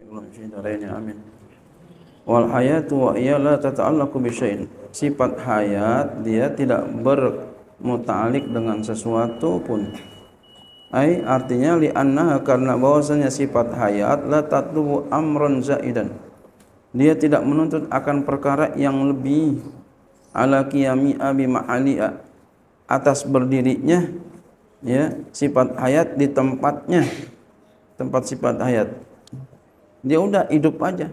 amin wal hayatu wa iyala tata'allaku bisya'in sifat hayat dia tidak bermutalik dengan sesuatu pun Ay, artinya lianna karena bahwasanya sifat hayat la tatlubu amron zaidan dia tidak menuntut akan perkara yang lebih ala qiyami abi ma'ali'a atas berdirinya ya sifat hayat di tempatnya tempat sifat hayat dia ya udah hidup aja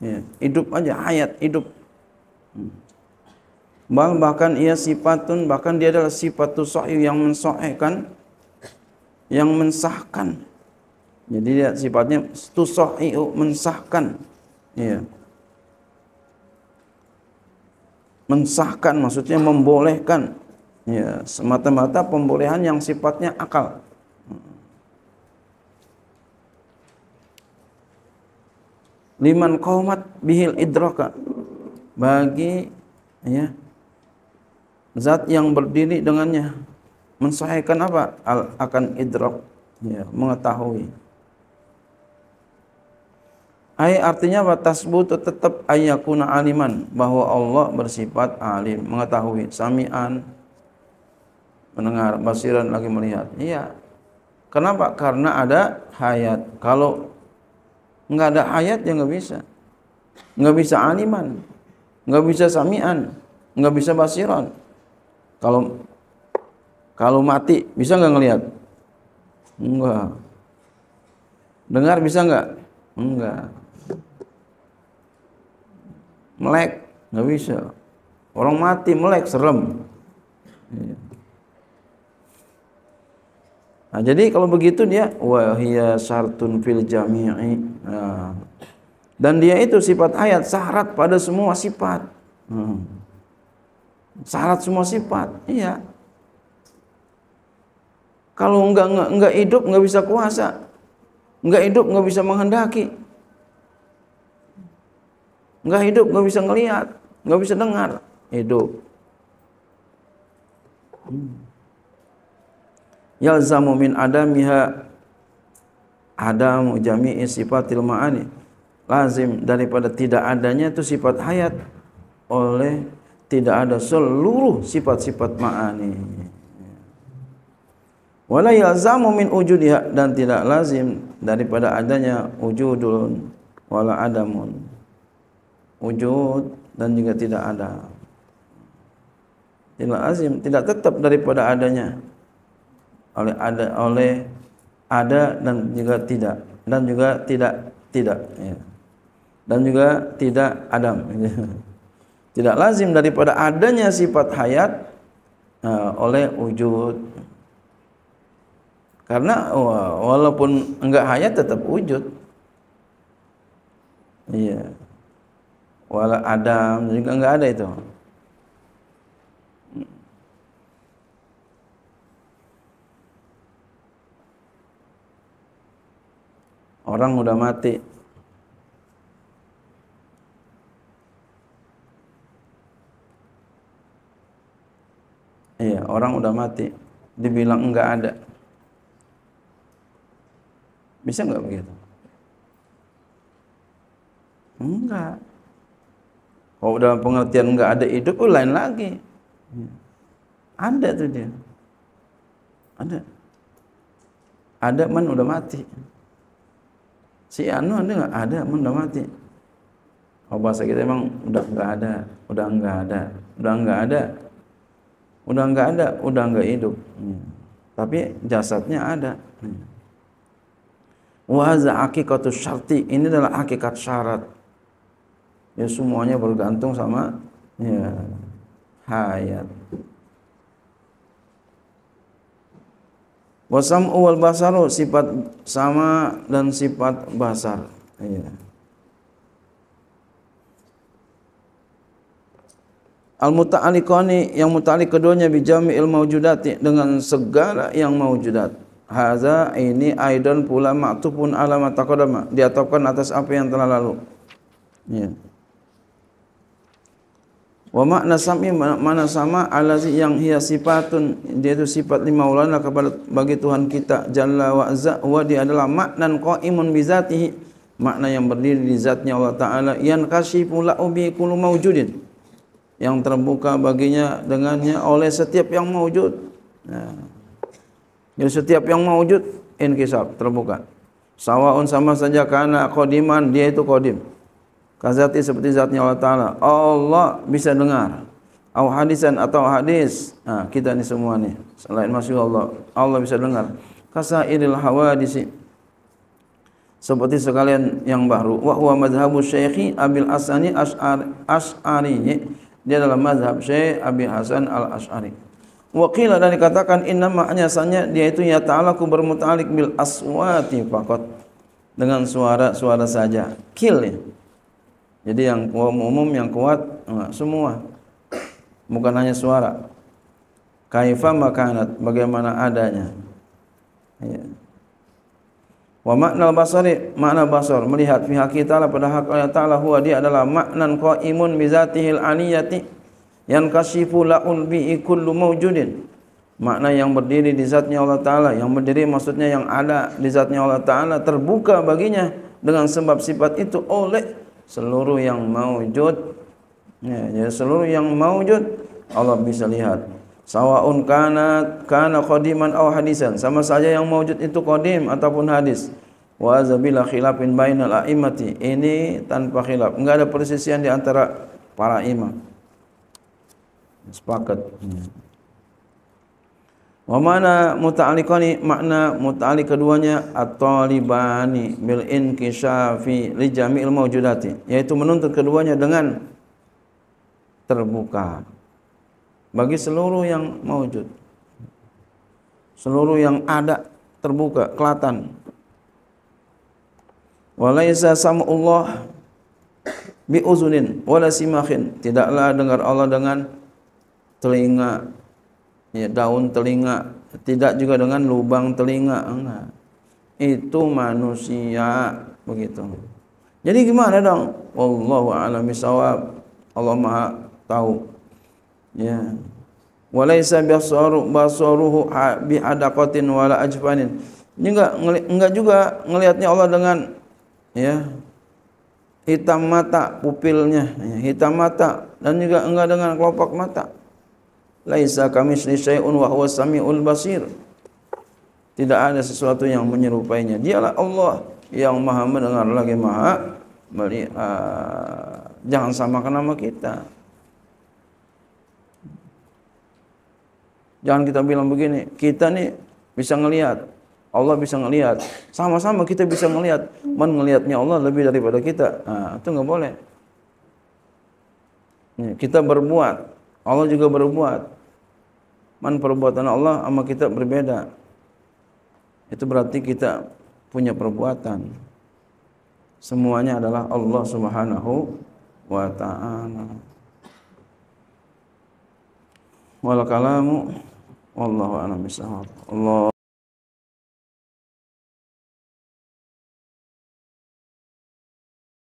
ya, hidup aja hayat hidup hmm. bang bahkan ia sifatun bahkan dia adalah sifat sahih yang mensohkan yang mensahkan jadi dia sifatnya tusohi mensahkan ya mensahkan maksudnya membolehkan ya semata-mata pembolehan yang sifatnya akal liman qaumat bihil idraka bagi ya zat yang berdiri dengannya mensahihkan apa Al, akan idrak ya mengetahui ay artinya apa tasbutu tetap ayakuna aliman bahwa Allah bersifat alim mengetahui samian mendengar basiran lagi melihat iya kenapa karena ada hayat kalau nggak ada ayat yang nggak bisa nggak bisa aliman nggak bisa samian nggak bisa basiran kalau kalau mati bisa nggak ngelihat enggak dengar bisa nggak enggak melek nggak bisa orang mati melek serem iya. nah jadi kalau begitu dia wahia sartun fil jami'i Nah. Dan dia itu sifat ayat syarat pada semua sifat. Hmm. Syarat semua sifat. Iya. Kalau enggak enggak, enggak hidup enggak bisa kuasa. Enggak hidup enggak bisa menghendaki. Enggak hidup enggak bisa ngelihat, enggak bisa dengar. Hidup. Hmm. Yalzamu min adamiha adamu jami'i sifatil ma'ani lazim daripada tidak adanya itu sifat hayat oleh tidak ada seluruh sifat-sifat ma'ani wala yalzamu min wujudiha dan tidak lazim daripada adanya wujudun wala adamun wujud dan juga tidak ada tidak lazim tidak tetap daripada adanya oleh ada oleh ada dan juga tidak dan juga tidak tidak ya. dan juga tidak adam tidak lazim daripada adanya sifat hayat uh, oleh wujud karena walaupun enggak hayat tetap wujud iya wala adam juga enggak ada itu orang udah mati iya orang udah mati dibilang enggak ada bisa enggak begitu enggak kalau dalam pengertian enggak ada hidup oh lain lagi ada tuh dia ada ada man udah mati Si Anu ada nggak? Ada, udah mati. Oh, bahasa kita emang udah nggak ada, udah nggak ada, udah nggak ada, udah nggak ada, udah nggak hidup. Hmm. Tapi jasadnya ada. Hmm. akikatu syarti ini adalah akikat syarat. Ya semuanya bergantung sama ya, hayat. Wasam awal basaru sifat sama dan sifat basar. Ya. Al muta'alliqani yang muta'alliq keduanya bijami ilmu judat dengan segala yang mau judat. Haza ini aidan pula ma'tufun pun alamat taqaddama diatapkan atas apa yang telah lalu. Ya. Wa makna sam'i makna sama alazi yang hiya sifatun dia itu sifat lima ulana kepada bagi Tuhan kita jalla wa azza wa dia adalah maknan qaimun bi zatihi makna yang berdiri di zatnya Allah taala yang kasyifu lahu ubi kullu maujudin yang terbuka baginya dengannya oleh setiap yang mewujud nah. jadi setiap yang mewujud inkisab terbuka sawaun sama saja karena qadiman dia itu qadim Kazati seperti zatnya Allah Ta'ala. Allah bisa dengar. Au hadisan atau hadis. Nah, kita ini semua nih. Selain Masih Allah. Allah bisa dengar. Kasairil hawadisi. Seperti sekalian yang baru. Wa huwa madhabu syekhi abil asani ash'ari. Dia dalam mazhab syekh abil hasan al ash'ari. Wakil dan dikatakan inna ma'nya sanya dia itu ya ta'ala ku bermutalik bil aswati fakot. Dengan suara-suara saja. Kill ya jadi yang umum yang kuat eh, semua. Bukan hanya suara. Kaifa makanat bagaimana adanya. Ya. Wa makna basari makna basar melihat pihak kita lah pada hak Allah Taala huwa dia adalah maknan qaimun bi zatihil aniyati yang kasyifu laun bi kullu mawjudin. Makna yang berdiri di zatnya Allah Ta'ala Yang berdiri maksudnya yang ada di zatnya Allah Ta'ala Terbuka baginya dengan sebab sifat itu oleh seluruh yang maujud ya, jadi seluruh yang maujud Allah bisa lihat sawaun kana kana qadiman aw hadisan sama saja yang maujud itu qadim ataupun hadis wa zabila khilafin bainal a'immati ini tanpa khilaf enggak ada persisian di antara para imam sepakat hmm. Wa mana muta'alliqani makna muta'alliq keduanya at-talibani bil inkishafi li jami'il mawjudati yaitu menuntut keduanya dengan terbuka bagi seluruh yang mewujud seluruh yang ada terbuka kelatan walaisa sam'ullah bi uzunin wala simakhin tidaklah dengar Allah dengan telinga ya, daun telinga tidak juga dengan lubang telinga enggak itu manusia begitu jadi gimana dong wallahu alami sawab Allah Maha tahu ya walaisa basaru basaruhu bi adaqatin wala ajfanin ini enggak enggak juga ngelihatnya Allah dengan ya hitam mata pupilnya ya, hitam mata dan juga enggak dengan kelopak mata laisa kamitsli syai'un wa huwa samiul basir. Tidak ada sesuatu yang menyerupainya. Dialah Allah yang Maha mendengar lagi Maha melihat. Jangan samakan nama kita. Jangan kita bilang begini, kita nih bisa ngelihat, Allah bisa ngelihat. Sama-sama kita bisa ngelihat, man ngelihatnya Allah lebih daripada kita. Nah, itu nggak boleh. Kita berbuat, Allah juga berbuat man perbuatan Allah sama kita berbeda itu berarti kita punya perbuatan semuanya adalah Allah Subhanahu wa taala wal kalamu wallahu a'lam Allah